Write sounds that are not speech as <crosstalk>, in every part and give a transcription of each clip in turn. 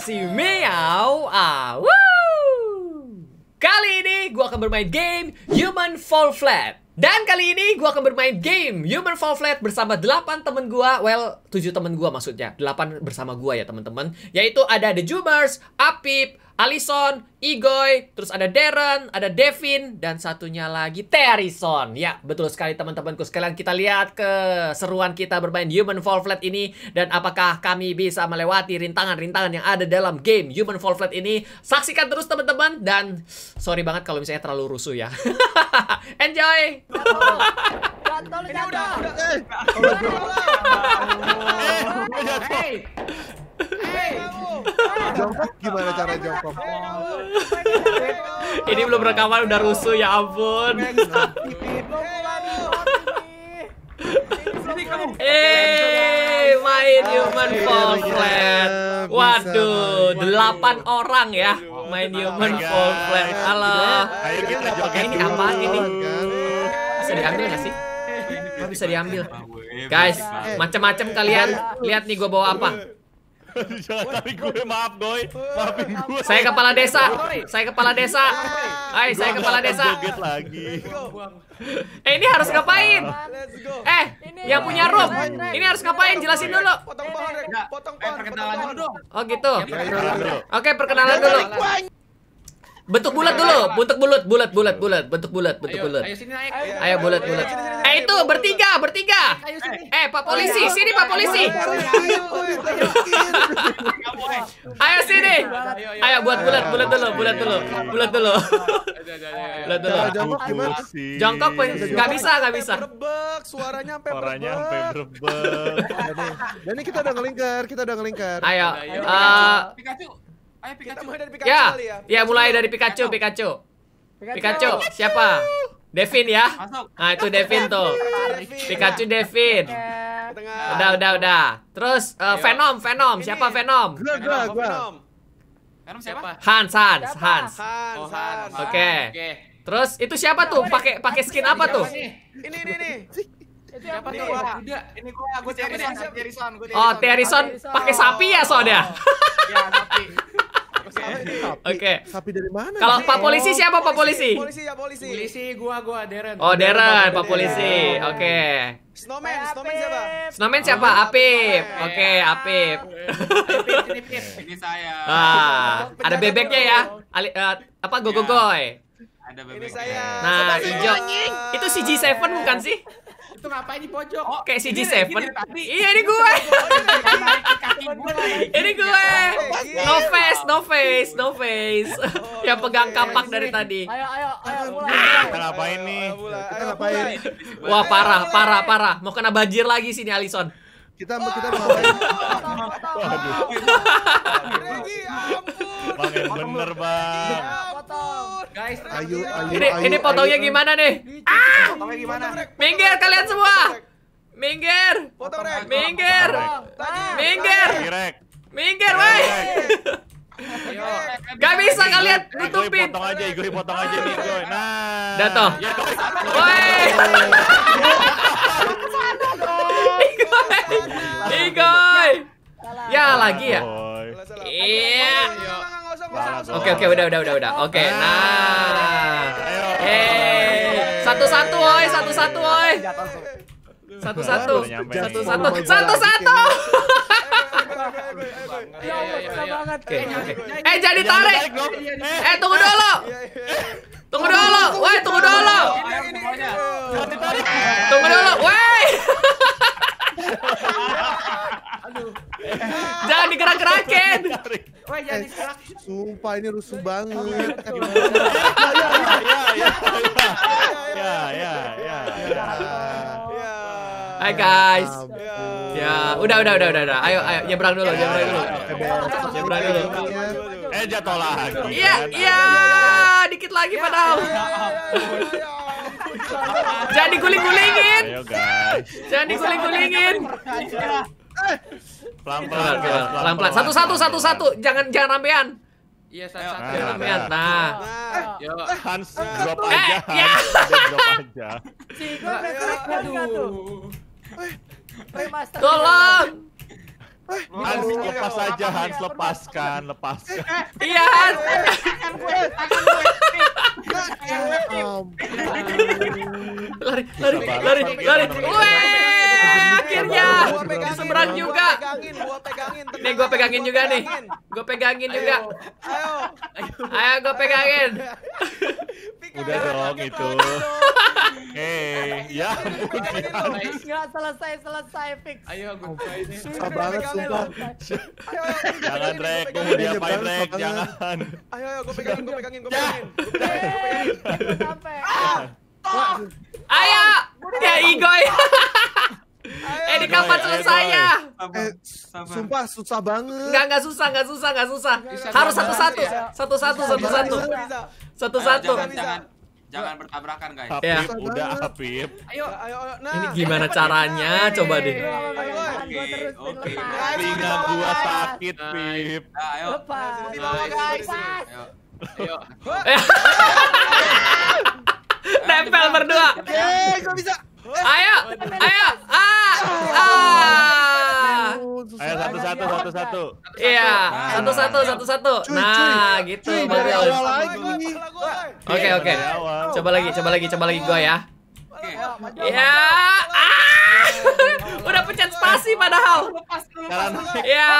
si Meow ah, Kali ini gua akan bermain game Human Fall Flat. Dan kali ini gue akan bermain game Human Fall Flat bersama 8 temen gue Well, 7 temen gue maksudnya 8 bersama gue ya temen-temen. Yaitu ada The Jumers, Apip, Alison, Igoy, terus ada Darren, ada Devin, dan satunya lagi Terison. Ya, betul sekali teman-temanku sekalian. Kita lihat keseruan kita bermain Human Fall Flat ini dan apakah kami bisa melewati rintangan-rintangan yang ada dalam game Human Fall Flat ini. Saksikan terus teman-teman dan sorry banget kalau misalnya terlalu rusuh ya. <laughs> Enjoy. Ini udah, udah, eh jongkok gimana cara jongkok? Ini belum rekaman udah rusuh ya ampun. <laughs> Eh, main human fall flat. Waduh, delapan orang ya main human fall flat. Halo. Ini apa ini? Bisa diambil nggak sih? Bisa diambil. Guys, macam-macam kalian. Lihat nih gue bawa apa. Jangan tarik gue, maaf doi, eh, Maafin gue. Saya kepala desa. Saya kepala desa. Eh, Hai, saya kepala desa. lagi. <laughs> Eh, ini harus ngapain? Eh, yang punya room. Ini harus ngapain? Jelasin dulu. Potong pohon, potong eh, oh, gitu. pohon. Perkenalan dulu Oh gitu. Oke, perkenalan dulu. Bentuk bulat dulu, bentuk bulat, bulat, bulat, bulat, bentuk bulat, bentuk bulat. Ayo sini naik. Ayo bulat, bulat. Eh itu bertiga, bertiga. Eh Pak Polisi, sini Pak Polisi. Ayo sini. Ayo buat bulat, bulat dulu, bulat dulu, bulat dulu. Bulat dulu. Jongkok pun nggak bisa, nggak bisa. Suaranya sampai Suaranya sampai berbek. jadi kita udah ngelingkar, kita udah ngelingkar. Ayo. Ayo Pikachu. Kita mulai dari Pikachu ya. kali ya. Ya, mulai dari Pikachu, Pikachu. Pikachu. Pikachu. Pikachu. Siapa? Devin ya. Masuk. Nah, itu Devin tuh. Devin. Pikachu Devin. Ya. Udah, udah, udah. Terus uh, Venom, Venom. Ini. Siapa Venom? Gua, gua, gua. Venom siapa? Hans, Hans, siapa? Hans. Hans. Oh, Hans. Oke. Okay. Okay. Terus itu siapa tuh? Pakai pakai skin apa tuh? Ini ini ini. Itu siapa tuh? Kuda. Ini gua gua Terison, Terison, gua Terison. Oh, Terison pakai sapi ya soalnya. Iya, oh. sapi. <laughs> Oke. Okay. Sapi dari mana? Kalau Pak Polisi oh, siapa Pak Polisi? Polisi ya polisi. Polisi gua gua Deren. Oh Deren Pak Polisi. Oke. Snowman, Snowman siapa? Snowman siapa? Oh, Apip. Oke, Apip. Ini saya. Ah, ada bebeknya ya. Ali, uh, apa iya. gogogoy? Ada bebeknya. Nah, hijau. Itu CG7 bukan sih? Itu ngapain di pojok? Oh, kayak CG7. Iya, ini ini gue. Ini gue. No face, no face, no face. Oh, Yang pegang kapak dari tadi. Ayo, ayo, ayo. Kita ngapain nih? Kita ngapain? Wah, parah, parah, parah. Mau kena banjir lagi sini Alison kita kita oh, mau. Waduh. Bang yang bener bang. Guys, ayo, ayo, ini ayo, ini potongnya ayo, gimana nih? Ah! Potongnya gimana? Minggir kalian semua. Minggir. Potong Minggir. Minggir. Minggir, woi. Gak bisa kalian tutupin. Potong aja, gue potong aja nih, Igor. Nah. Dato. Ya, woi. <laughs> Igor. Ya lagi ya. Iya. Oke oke udah udah udah udah. Oke. Okay. Ah, nah. Hey. Satu-satu oi, satu-satu oi. Satu-satu. Satu-satu. Satu-satu. Ya banget. Eh, jadi tarik. Eh, tunggu dulu. Tunggu dulu. Woi, tunggu dulu. Tunggu dulu. Woi. Aduh. <laughs> jangan dikerak-kerakin. Woi, jangan eh, dikerak. Sumpah ini rusuh banget. Ya ya ya. Ya ya ya. Hai guys. Ya, udah udah udah udah. Ayo ayo nyebrang dulu, iya, iya, iya. nyebrang dulu. Nyebrang dulu. Eh jatuh lagi. Iya, iya, dikit lagi padahal. Jangan diguling-gulingin. Jangan diguling-gulingin. Pelan-pelan, pelan-pelan. Satu-satu, satu-satu. Jangan jangan rampean. Iya, satu satu rampean. Nah. eh Hans eh, drop eh, aja. Eh, ya. Drop aja. Cigo nah, aduh. Tolong. Kan? Hans lepas aja Hans lepaskan lepaskan. Iya Hans. Lari lari lari lari akhirnya seberang juga. Nih gue pegangin juga nih. Gue pegangin juga. Ayo. Ayo gue pegangin. Ya udah dong itu. Hei, ya Gak selesai-selesai fix. Ayo gue ini. Susah banget sumpah. Jangan rek, gue mau diapain rek, jangan. Ayo ayo gue pegangin, gue pegangin, gue ya. pegangin. Gue pegangin. Iya, sampai. Ah, ayo. Ya Igoy. Ayo, ya? eh, di kapan selesai ya? sumpah susah banget. Enggak, enggak susah, enggak susah, enggak susah. Harus satu-satu. Satu-satu, satu-satu. Satu-satu. Jangan bertabrakan, guys. Ya. Udah, Habib. Ayo, ayo, ayo. Nah, ini gimana caranya? Coba deh. Oke, oke. Tinggal gua nah, sakit, Habib. Nah, ayo. Lepas. Di bawah, guys. Ayo. Tempel eh. <laughs> berdua. Eh, gua bisa. Ayo, ayo. satu. Iya, satu satu satu satu. Nah, nah gitu Bang Oke iya, oke. Coba lagi, coba lagi, coba lagi gue ya. Ya. Udah pencet spasi padahal. Ya.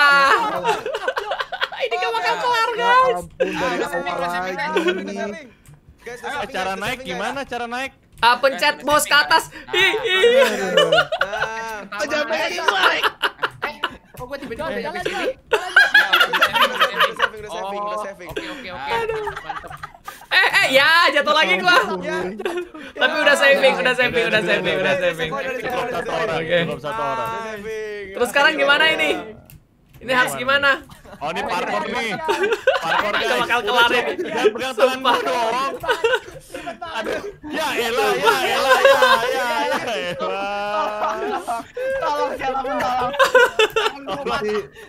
<laughs> Ini gak bakal ya kelar, guys. Cara naik gimana? Cara naik? Ah, pencet bos ke atas. Iya. Pencet Jangan naik. Kok oh, gue tiba-tiba ada yang sini. Udah saving, udah oh, saving, Oke, oke, oke. Eh, eh, ya jatuh lagi gua. Ya. Tapi udah saving, udah saving, udah saving, udah saving. Satu orang, satu orang. Terus sekarang gimana ini? Ini harus gimana? Oh ini parkour nih. Parkour guys. bakal kelar ini. Jangan pegang tangan gua dong. Aduh. Ya elah, ya elah, ya ya elah. Ya, ya, ya. Tolong siapa tolong.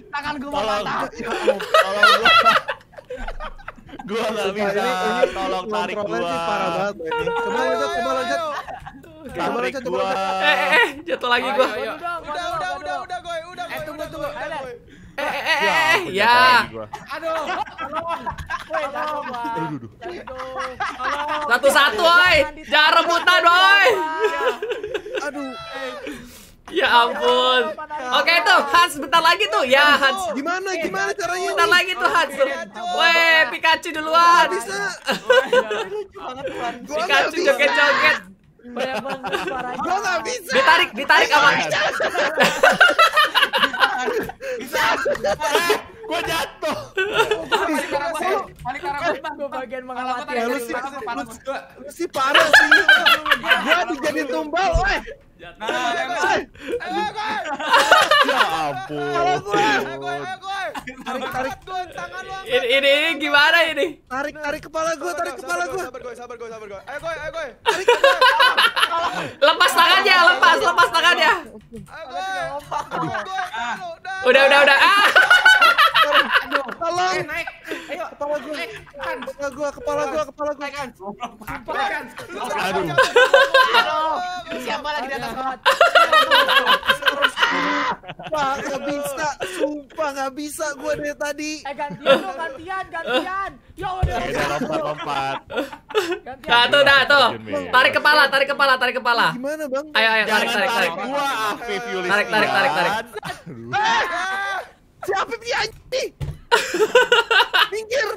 Tangan gua patah. Tolong gua. Gua enggak bisa. Tolong tarik gua. Parah Coba loncat, coba loncat. Tarik eh, gua. Eh eh jatuh lagi gua. Udah, udah, udah, udah, gue. Udah, eh, udah, udah, udah, udah, ya. Aduh, Satu-satu, oi. Jangan rebutan, oi. Aduh. Ya ampun. Oke tuh Hans bentar lagi tuh. Ya Hans. Gimana gimana caranya? Bentar lagi tuh Hans. Weh, Pikachu duluan. Bisa. Pikachu joget-joget. Gue gak bisa. Ditarik, ditarik Bisa. Gua jatuh. Iya, Balik iya. ke gua. Balik ke arah bagian Lu sih lu sih parah sih. Gua jadi tumbal, nah, gue. Ya ini, ini, gimana ini? Tarik, tarik kepala gue, tarik kepala gue. Sabar gue, sabar gue, sabar gue. Ayo gue, ayo gue. Lepas tangannya, lepas, lepas tangannya. Udah, udah, udah. Ah. gua, kepala gua, kepala gua. Kan. Kan. Aduh. Siapa lagi di atas Wah, enggak bisa. Sumpah enggak bisa gua dari tadi. Eh gantian gantian, gantian. Ya udah. Lompat-lompat. Gantian. Nah, tuh dah tuh. Tarik kepala, tarik kepala, tarik kepala. Gimana, Bang? Ayo, ayo, tarik, tarik, tarik. Gua Afif Yulis. Tarik, tarik, tarik, tarik. Eh, Siapa dia Minggir.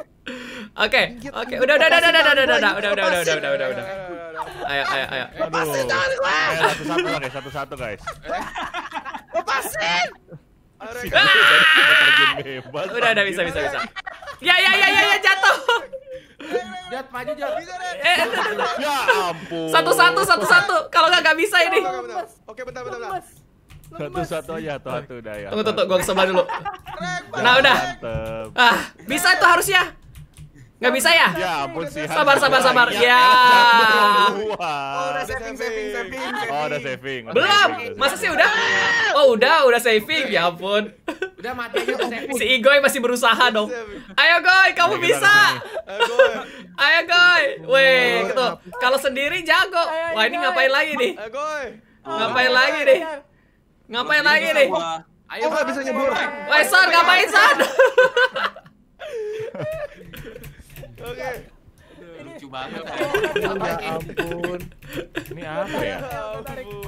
Oke, oke, udah, udah, udah, udah, udah, udah, udah, udah, udah, udah, udah, udah, udah, Ayo, ayo, ayo. Lepasin tangan gue. Satu-satu udah, satu-satu guys. <laughs> Lepasin. Ah! Udah, udah, bisa, bisa, bisa. Ya, ya, ya, ya, ya, jatuh. Jat, maju, jat. udah, eh, eh, eh, ya ampun. Satu-satu, satu-satu. Kalau nggak, nggak bisa ini. Oke, bentar, bentar, bentar. Satu-satu aja, satu-satu udah ya. Tunggu, tunggu, gua ke dulu. Nah, udah. Ah, bisa itu harusnya. Nggak bisa ya? Ya ampun sih. Sabar, sabar, sabar. Ya. ya. Oh, udah saving, saving, saving. Oh, udah saving. Belum. Masa sih udah? Oh, udah, udah saving. Ya ampun. Udah mati udah saving. Si Igoy masih berusaha dong. Ayo, Goy, kamu bisa. Ayo, Goy. Weh, gitu. Kalau sendiri jago. Wah, ini ngapain lagi nih? Ngapain lagi nih? Ngapain lagi nih? Ayo, oh, nggak bisa nyebur. Weh, San, ngapain, San? <laughs> Oke. Lucu banget. Ya ampun. Ini apa ya?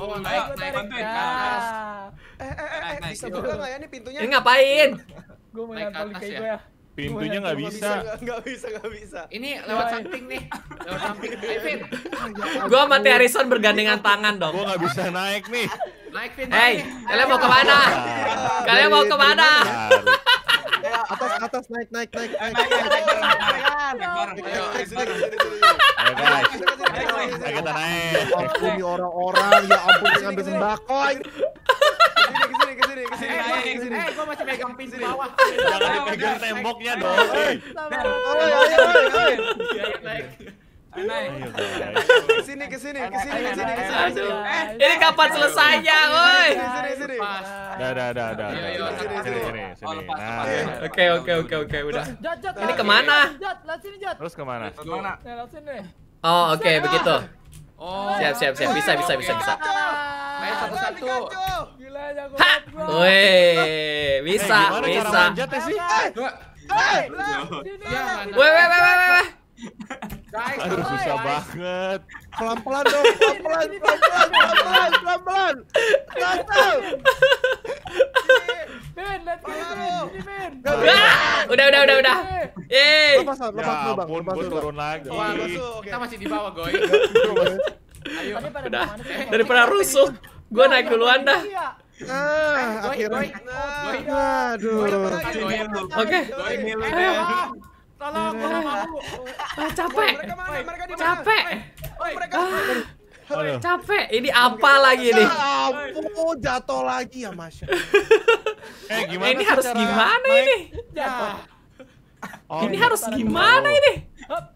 Oh, naik naik pantai. Ah. Eh eh eh, eh bisa buka ya ini pintunya? Ini ngapain? Gue mau nyantol kayak ya? ya. Pintunya nggak bisa. Nggak bisa, nggak bisa. Ini lewat iya. samping nih. Lewat samping. Evin. <laughs> Gue sama Harrison bergandengan tangan dong. Gue nggak bisa naik nih. Naik Vin. Hey, kalian mau kemana? Kalian mau kemana? atas atas naik naik naik naik naik naik naik ya naik naik naik naik naik naik naik naik kesini kesini kesini kesini eh gua eh, masih pegang pin bawah jangan dipegang temboknya dong Kesini, kesini, kesini, kesini, kesini. Eh, ini kapan selesainya? Dah, dah, dah, dah. Sini, sini, sini. Oke, oke, oke, oke, udah. Ini kemana? Jat, sini, Jat. Terus kemana? Kemana? Oh, oke, begitu. Oh. Siap, siap, siap. Bisa, bisa, bisa, bisa. Main satu-satu. Gila Weh, bisa, bisa. Gimana cara manjatnya sih? Weh, weh, weh, weh, weh. Guys, Aduh, guys. susah banget. Pelan-pelan dong, pelan-pelan, pelan-pelan, pelan-pelan, pelan-pelan. Gatel. Ben, let's go. Ben. Udah, udah, udah, udah. Yeay. Lepas, lepas, ya, lepas, ampun, lepas, turun lagi. Wah, Kita masih di bawah, Goy. Ayo. Udah, daripada rusuk. Gue naik duluan dah. Ah, akhirnya. Aduh. Oke. Ayo. Tolong, tolong mau. Ah, capek. Capek. Ah. Capek. Ini apa lagi ini? Ampun, jatuh lagi ya, masya. eh, gimana ini harus ya. oh, gimana ini? ini harus gimana ini?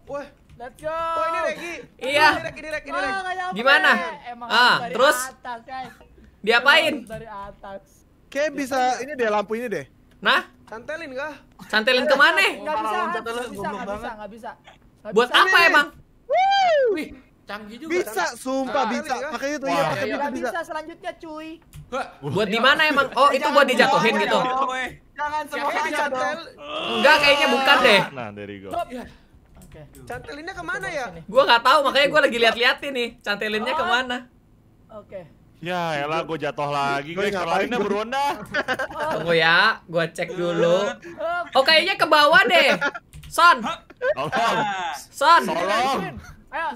Wah. Let's go. Oh, ini Regi. Iya. Gimana? ah, terus atas, guys. Diapain? Dari atas. Kayak bisa ini deh lampu ini deh. Nah, Cantelin kah? Santelin kemana? Gak bisa, gak bisa, gak bisa, gak bisa. bisa. Buat apa emang? Wih, canggih juga. Bisa, sumpah bisa. Pakai itu ya, pakai itu bisa. Bisa selanjutnya cuy. Buat di mana emang? Oh, itu buat dijatuhin gitu. Jangan semua cantel. Enggak, kayaknya bukan deh. Nah, dari iya. Oke. Cantelinnya kemana ya? Gua nggak tahu, makanya gua lagi lihat-liatin nih. Cantelinnya kemana? Oke. Ya elah gue jatuh lagi Gue guys, kelarinnya buruan dah Tunggu ya, gue cek dulu Oh kayaknya ke bawah deh Son Tolong Son Tolong Ayo,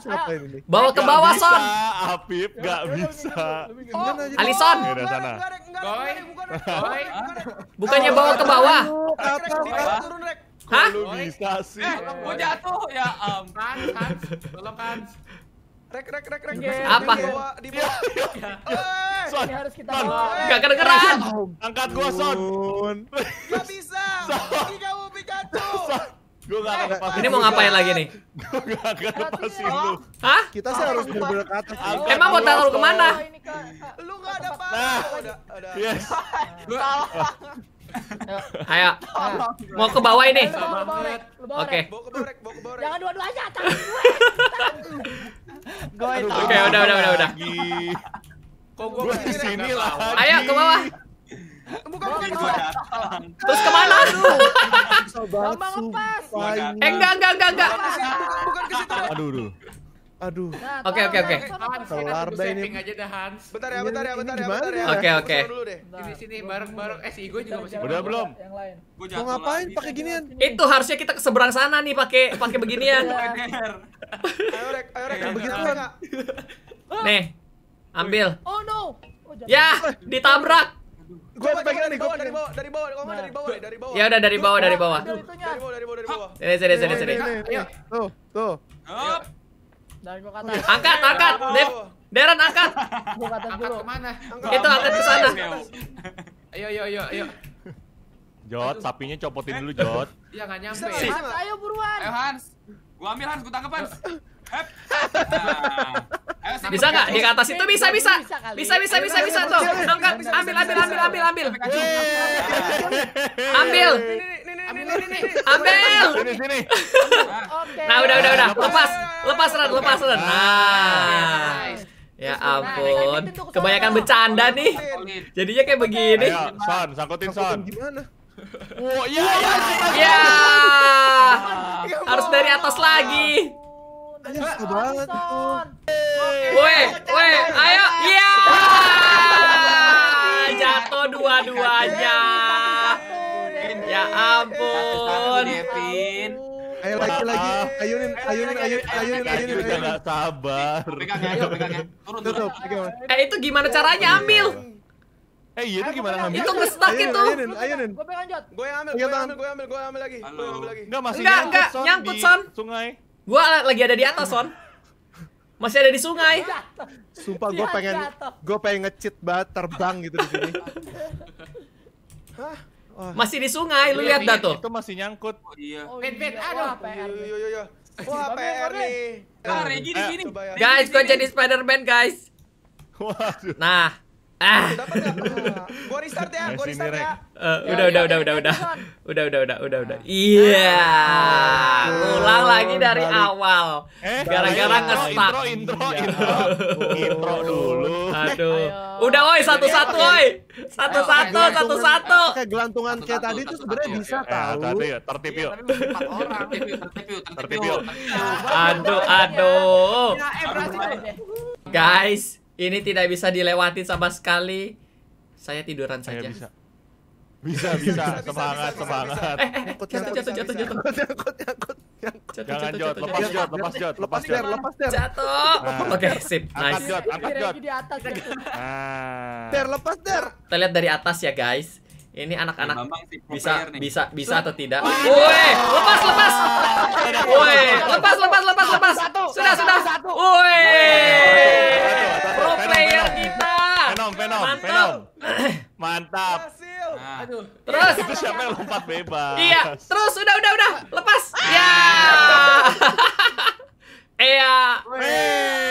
Bawa ke bawah, Son. Apip, gak bisa. Oh, Alison. Bukannya bawa ke bawah. Hah? Kok bisa sih? Eh, gue jatuh. Ya ampun. Kan, kan. Tolong, kan. Rek, rek, rek, rek. Apa? Di bawah, di bawah. harus kita bawa. Gak kedengeran. Iya. Angkat gua, Son. Gak bisa. Ini kamu Pikachu. akan eh, Ini mau ngapain lagi nih? Gua gak akan lepasin lu. Hah? Kita sih harus bener-bener ke atas. Emang mau taruh kemana? Lu gak ada apa-apa. Nah, yes. Salah. <laughs> Ayo. Mau ke bawah ini. Oke. Jangan dua-duanya <laughs> gue. Gue Oke, udah udah udah udah. Kok gue di sini lah. Ayo ke bawah. Bukan bukan gue. Terus kemana? Lambang <laughs> lepas. Eh enggak enggak enggak enggak. Bukan ke situ. Aduh aduh. Aduh. Nah, oke oke oke. Kelar deh ini. aja dah Hans. Bentar ya, bentar ya, bentar ya, bentar ya. ya. Oke oke. Di sini bareng-bareng. Eh si Igo juga masih. Udah belum? Yang lain. Mau ngapain pakai ginian? Itu harusnya kita ke seberang sana nih pakai pakai beginian. Iya. Ayo rek, ayo rek begitu kan? Nih. Ambil. Oh no. Oh, ya, ditabrak. Gua pegang nih, gua dari bawah, dari bawah, gua dari bawah, dari bawah. Ya udah dari bawah, dari bawah. Dari bawah, dari bawah, dari bawah. Sini, sini, sini, sini. Tuh, tuh. Hop. Angkat, angkat, Dev. Deran angkat. Gua kata Angkat kemana? Itu angkat ke sana. Ayo, ayo, ayo, ayo. Jot, sapinya copotin eh. dulu, Jot. Iya, nggak nyampe. Si. Iya. ayo buruan. Ayo, Hans. Gua ambil, Hans. Gua tangkap, Hans. Hep. Nah. bisa nggak? Di atas itu bisa, bisa. Bisa, bisa, bisa, bisa. Tuh, angkat. Ambil, ambil, ambil, ambil, ambil. Ambil ambil ini Ambil. Sini sini. Nah, udah udah udah. Lepas. Lepas lepas lepas Ren. Nah. Ya ampun, nah, kebanyakan bercanda nih. Jadinya kayak begini. son, sangkutin son. Oh iya, ya, iya. iya. iya. Harus dari atas lagi. Iya, woi, woi, ayo, iya. Jatuh dua-duanya ampun, Devin. Ayo lagi lagi, ayunin, ayunin, ayunin, ayunin, ayunin. Udah nggak sabar. Pegang ya, ayo pegang ya. Turun, turun. Eh itu gimana caranya ambil? Eh hey, iya, itu gimana ngambil? Itu ngestak itu. Ayunin, ayunin. Gue pengen lanjut. Gue ambil, iya, gue ambil, gue ambil, gue ambil lagi. Gue ambil lagi. Enggak masih enggak, nyangkut, son, nyangkut, Son. Sungai. Gue lagi ada di atas, Son. Masih ada di sungai. Sumpah gue pengen gue pengen ngecit banget terbang gitu di sini. <laughs> Hah? Masih di sungai, lu iya, lihat dah iya, tuh. Itu masih nyangkut. Oh, iya. aduh. Yo, yo, yo. Wah, PR iya, nih. Ah, gini, gini. Guys, gua jadi Spider-Man, guys. Waduh. Nah, Ah. <laughs> Gue restart ya, gue restart ya. udah, udah, udah, udah, udah, udah, udah, udah, udah, udah. Iya. Ulang lagi dari awal. Eh, Gara-gara ngestak. Intro, intro, intro. Iya. Intro dulu. Aduh. Udah, oi, satu-satu, oi. Satu-satu, satu-satu. gelantungan kayak tadi tuh sebenarnya bisa eh, tahu. Iya, tertib yuk. Tertib yuk. Aduh, aduh. Nah, eh, Guys, ini tidak bisa dilewati sama sekali. Saya tiduran saja. Bisa. bisa. Bisa, bisa, semangat, semangat. bisa. eh, eh jatuh, jatuh, jatuh, jatuh. Nyangkut, nyangkut, nyangkut. Jangan jod, lepas jod, lepas jod, lepas jod. Lepas jod. Jatuh. Nah. Oke, sip, nice. Angkat jod, angkat jod. Nah. Ter, lepas der. Kita lihat dari atas ya, guys ini anak-anak ya, bisa bisa bisa atau tidak? Woi, lepas lepas. Woi, lepas lepas lepas lepas. Sudah sudah. Woi. Pro player kita. Venom, Venom, Mantap. <clears throat> Nah. Aduh. Terus itu siapa yang lompat bebas? Iya, terus udah udah udah, lepas. Ya. Iya.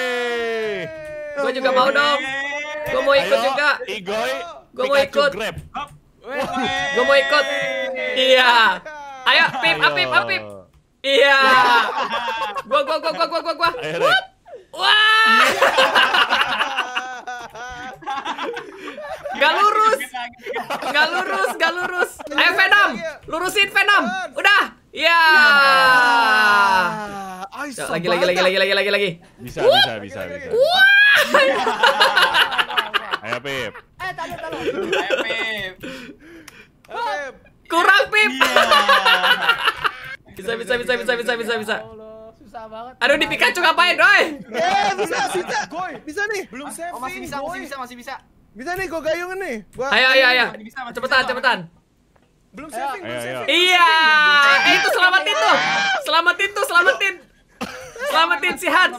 <laughs> Gue juga mau dong. Gue mau ikut juga. Igoy, gue mau ikut. Grab. Gue mau ikut. Iya. Ayo, Pip, pip pip Iya. Gua gua gua gua gua gua gua. gua. Wah. Gak lurus. Gak lurus, gak lurus. Ayo Venom, lurusin Venom. Udah. Iya. Yeah. Lagi lagi lagi lagi lagi lagi lagi. Bisa bisa bisa bisa. Wah. Ayo Pip. Eh, Ayo Pip. Kurang pip. Iya. bisa bisa bisa bisa bisa bisa bisa. Ya susah banget. Aduh di Pikachu ngapain, doi? Eh, bisa bisa. Bisa nih. Belum saving. Oh, masih bisa, masih bisa, masih bisa. Bisa nih gua gayungin nih. Gua Ayo ayo ayo. Cepetan, cepetan. Belum saving, belum saving. Iya. Eh, itu selamatin tuh. Selamatin tuh, selamatin. Selamatin si Hans.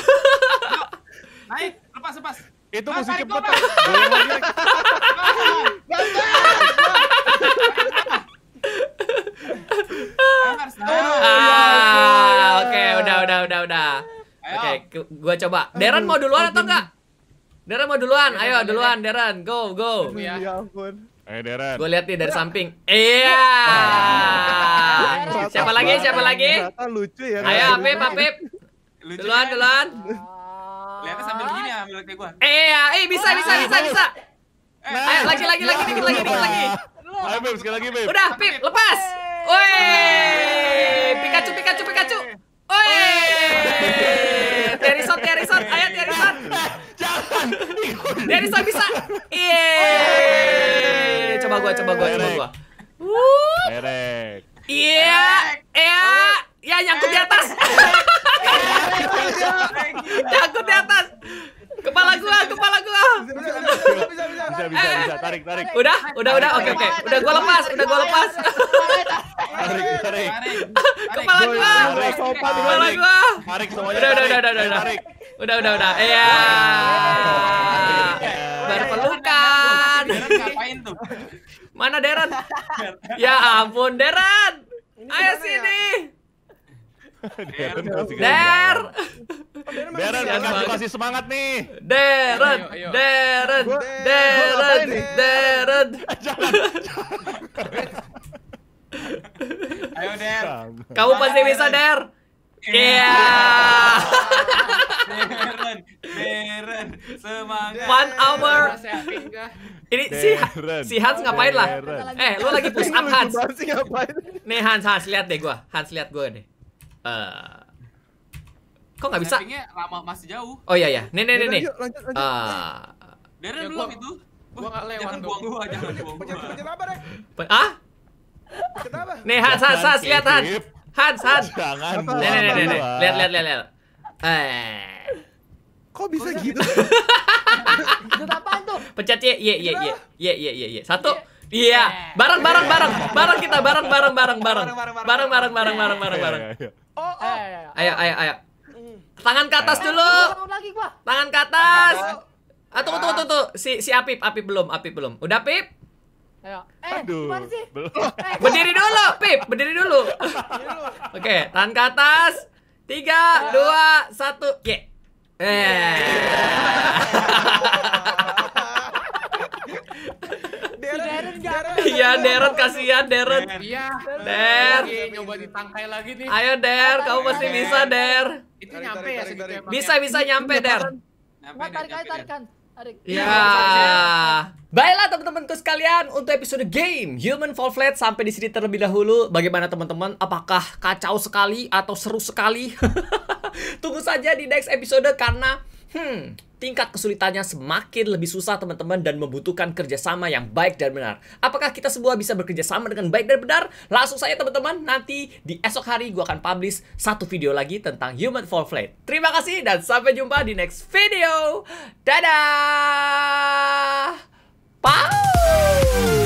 <laughs> Naik, lepas, lepas. Itu Mas, mesti cepet. Ah, ya oke, udah, udah, udah, udah. Oke, okay, gua coba. Deran mau duluan atau enggak? Deran mau duluan. Ayo duluan Deran. Go, go. Iya. Ya Deran. Gue lihat nih dari samping. Iya. Siapa lagi? Siapa lagi? Ya. Ayo Apip, Apip. Duluan, ya. duluan. Lihatnya sambil gini ya, ambil kayak gua. Eh eh, eh, eh bisa bisa bisa bisa. Eh, Ayo, eh, lagi lagi lagi dikit lagi dikit lagi. Ayo, Beb, sekali lagi, Beb. Udah, Pip, lepas. Woi, Pikachu Pikachu Pikachu. Woi. Terison Terison, ayo Terison. Jangan. Terison bisa. Iya. Coba gua, coba gua, coba gua. Erek. Iya. Iya. Ya nyangkut di atas. <laughs> Takut di atas. Kepala gua, kepala gua. Bisa, bisa, bisa, bisa, bisa, tarik, tarik. Udah, udah, udah, oke, oke. Udah gua lepas, udah gua lepas. Tarik, tarik. <laughs> Kepala gua, kepala gua. Tarik semuanya. Udah, udah, udah, udah, udah. Udah, udah, udah. Iya. Baru pelukan. Ngapain tuh? Mana Deran? Ya ampun, Deran. Ayo ya? sini. Deren, Deren, Der. Deren Deren kasih semangat nih. Deren, Deren, Deren, Deren. Ayo Der. Eh, Kamu pasti bisa Der. Iya. iya. Deren, Deren, semangat. One hour. Ini si si Hans ngapain lah? Eh, lu lagi push up Hans. Nih Hans, Hans lihat deh gua. Hans lihat gua deh. Uh, kok nggak bisa? lama masih jauh. Oh iya iya. Nih nih nih nih. Uh, ya, belum itu. Gua enggak lewat. Jangan buang gua, jangan buang gua. Ah? Pencet Nih, Hans, Hans, Hans, lihat Hans. Hans, oh, Hans. Jangan. Nih, nih, nih, nih. Lihat, lihat, lihat, lihat. Eh. Kok bisa oh, ya. gitu? <laughs> Pencet apaan tuh? Pencet Y, Y, Y, Y, Satu. Iya, bareng bareng bareng. Bareng kita bareng bareng bareng bareng. Bareng bareng bareng bareng bareng bareng bareng. Iya, iya, iya. Oh, oh. Ayo, ayo, ayo. Mm. Tangan ke atas dulu. Tangan ke atas. Ah, tunggu, tunggu, tunggu, Si, si Apip, Apip belum, Apip belum. Udah, Pip? Ayo. Eh, Aduh, gimana sih? Belum. Eh, berdiri dulu, Pip. Berdiri dulu. <laughs> Oke, okay, tangan ke atas. Tiga, dua, satu. Yeah. Eh. Yeah. <laughs> Iya, Deret kasihan Deret. Iya. Der. Nyoba ditangkai lagi nih. Ayo Der, kamu pasti bisa Der. Itu nyampe ya Bisa bisa nyampe Der. Nyampe, tarik aja tarikan. Ya. Baiklah teman-temanku sekalian untuk episode game Human Fall Flat sampai di sini terlebih dahulu. Bagaimana teman-teman? Apakah kacau sekali atau seru sekali? <laughs> Tunggu saja di next episode karena hmm, tingkat kesulitannya semakin lebih susah teman-teman dan membutuhkan kerjasama yang baik dan benar. Apakah kita semua bisa bekerja sama dengan baik dan benar? Langsung saja teman-teman, nanti di esok hari gue akan publish satu video lagi tentang Human Fall Flat. Terima kasih dan sampai jumpa di next video. Dadah! Bye!